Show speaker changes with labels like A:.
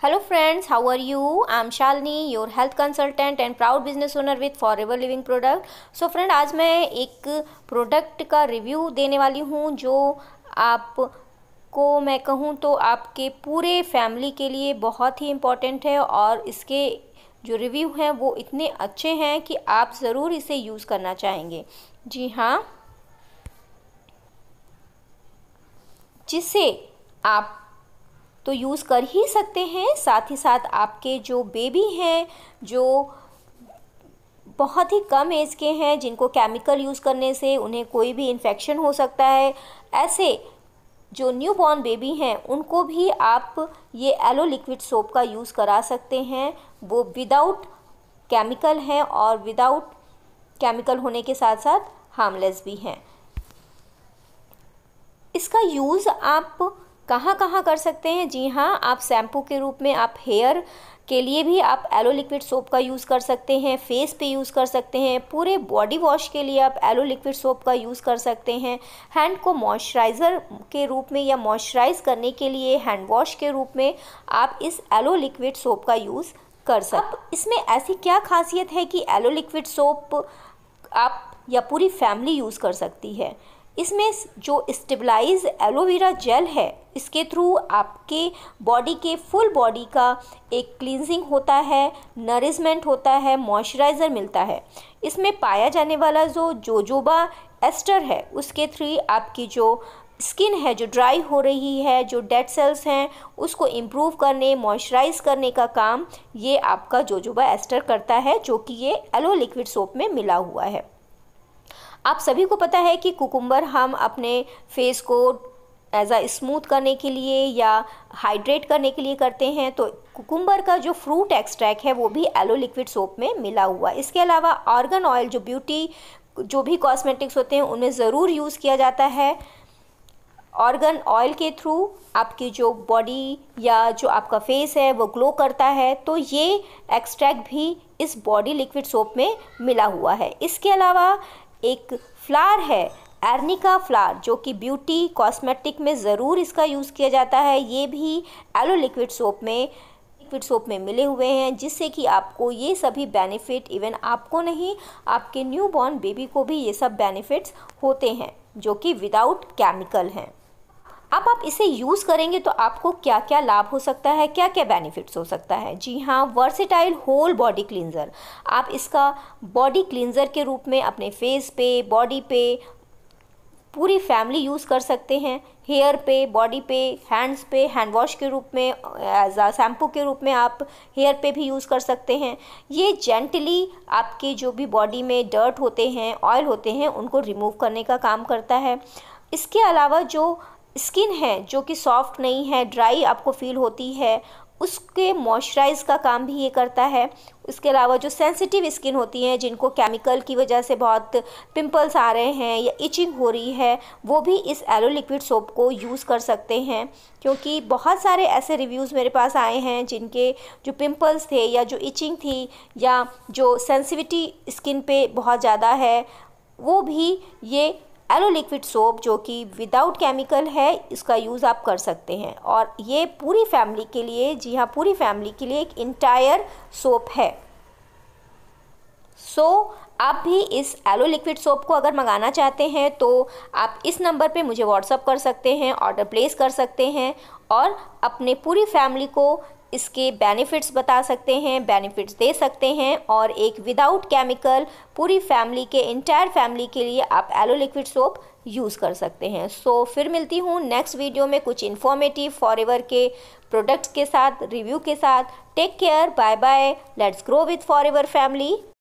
A: Hello friends, how are you? I'm Shalini, your health consultant and proud business owner with Forever Living Product. So friend, आज मैं एक product का review देने वाली हूँ जो आप को मैं कहूँ तो आपके पूरे फैमिली के लिए बहुत ही इम्पॉर्टेंट है और इसके जो रिव्यू हैं वो इतने अच्छे हैं कि आप ज़रूर इसे यूज़ करना चाहेंगे जी हाँ जिसे आप तो यूज़ कर ही सकते हैं साथ ही साथ आपके जो बेबी हैं जो बहुत ही कम एज के हैं जिनको केमिकल यूज़ करने से उन्हें कोई भी इन्फेक्शन हो सकता है ऐसे जो न्यू बॉर्न बेबी हैं उनको भी आप ये एलो लिक्विड सोप का यूज़ करा सकते हैं वो विदाउट केमिकल हैं और विदाउट केमिकल होने के साथ साथ हार्मलेस भी हैं इसका यूज़ आप कहाँ कहाँ कर सकते हैं जी हाँ आप शैम्पू के रूप में आप हेयर के लिए भी आप एलो लिक्विड सोप का यूज़ कर सकते हैं फेस पे यूज़ कर सकते हैं पूरे बॉडी वॉश के लिए आप एलो लिक्विड सोप का यूज़ कर सकते हैं हैंड को मॉइस्चराइज़र के रूप में या मॉइस्चराइज करने के लिए हैंड वॉश के रूप में आप इस एलो लिक्विड सोप का यूज़ कर सकते इसमें ऐसी क्या खासियत है कि एलो लिक्विड सोप आप या पूरी फैमिली यूज़ कर सकती है इसमें जो स्टेबलाइज एलोवेरा जेल है इसके थ्रू आपके बॉडी के फुल बॉडी का एक क्लिनजिंग होता है नरिशमेंट होता है मॉइस्चराइज़र मिलता है इसमें पाया जाने वाला जो जोजोबा एस्टर है उसके थ्रू आपकी जो स्किन है जो ड्राई हो रही है जो डेड सेल्स हैं उसको इम्प्रूव करने मॉइस्चराइज करने का काम ये आपका जोजोबा एस्टर करता है जो कि ये एलो लिक्विड सोप में मिला हुआ है आप सभी को पता है कि कुकुम्बर हम अपने फेस को एज आ स्मूथ करने के लिए या हाइड्रेट करने के लिए करते हैं तो कुकुम्बर का जो फ्रूट एक्सट्रैक्ट है वो भी एलो लिक्विड सोप में मिला हुआ इसके अलावा ऑर्गन ऑयल जो ब्यूटी जो भी कॉस्मेटिक्स होते हैं उन्हें ज़रूर यूज़ किया जाता है ऑर्गन ऑयल के थ्रू आपकी जो बॉडी या जो आपका फेस है वो ग्लो करता है तो ये एक्सट्रैक्ट भी इस बॉडी लिक्विड सोप में मिला हुआ है इसके अलावा एक फ्लार है एर्निका फ्लार जो कि ब्यूटी कॉस्मेटिक में ज़रूर इसका यूज़ किया जाता है ये भी एलो लिक्विड सोप में लिक्विड सोप में मिले हुए हैं जिससे कि आपको ये सभी बेनिफिट इवन आपको नहीं आपके न्यू बॉर्न बेबी को भी ये सब बेनिफिट्स होते हैं जो कि विदाउट केमिकल हैं अब आप इसे यूज़ करेंगे तो आपको क्या क्या लाभ हो सकता है क्या क्या बेनिफिट्स हो सकता है जी हाँ वर्सेटाइल होल बॉडी क्लिनज़र आप इसका बॉडी क्लिनज़र के रूप में अपने फेस पे बॉडी पे पूरी फैमिली यूज़ कर सकते हैं हेयर पे बॉडी पे हैंड्स पे हैंड वॉश के रूप में एज आ शैम्पू के रूप में आप हेयर पे भी यूज़ कर सकते हैं ये जेंटली आपके जो भी बॉडी में डर्ट होते हैं ऑयल होते हैं उनको रिमूव करने का काम करता है इसके अलावा जो स्किन है जो कि सॉफ्ट नहीं है ड्राई आपको फील होती है उसके मॉइस्चराइज का काम भी ये करता है उसके अलावा जो सेंसिटिव स्किन होती हैं जिनको केमिकल की वजह से बहुत पिंपल्स आ रहे हैं या इचिंग हो रही है वो भी इस एलो लिक्विड सोप को यूज़ कर सकते हैं क्योंकि बहुत सारे ऐसे रिव्यूज़ मेरे पास आए हैं जिनके जो पिंपल्स थे या जो इचिंग थी या जो सेंसिविटी स्किन पे बहुत ज़्यादा है वो भी ये एलो लिक्विड सोप जो कि विदाउट केमिकल है इसका यूज़ आप कर सकते हैं और ये पूरी फैमिली के लिए जी हाँ पूरी फैमिली के लिए एक इंटायर सोप है सो so, आप भी इस एलो लिक्विड सोप को अगर मंगाना चाहते हैं तो आप इस नंबर पे मुझे व्हाट्सअप कर सकते हैं ऑर्डर प्लेस कर सकते हैं और अपने पूरी फैमिली को इसके बेनिफिट्स बता सकते हैं बेनिफिट्स दे सकते हैं और एक विदाउट केमिकल पूरी फैमिली के इंटायर फैमिली के लिए आप एलो लिक्विड सोप यूज़ कर सकते हैं सो so, फिर मिलती हूँ नेक्स्ट वीडियो में कुछ इन्फॉर्मेटिव फॉर के प्रोडक्ट्स के साथ रिव्यू के साथ take care bye bye let's grow with for family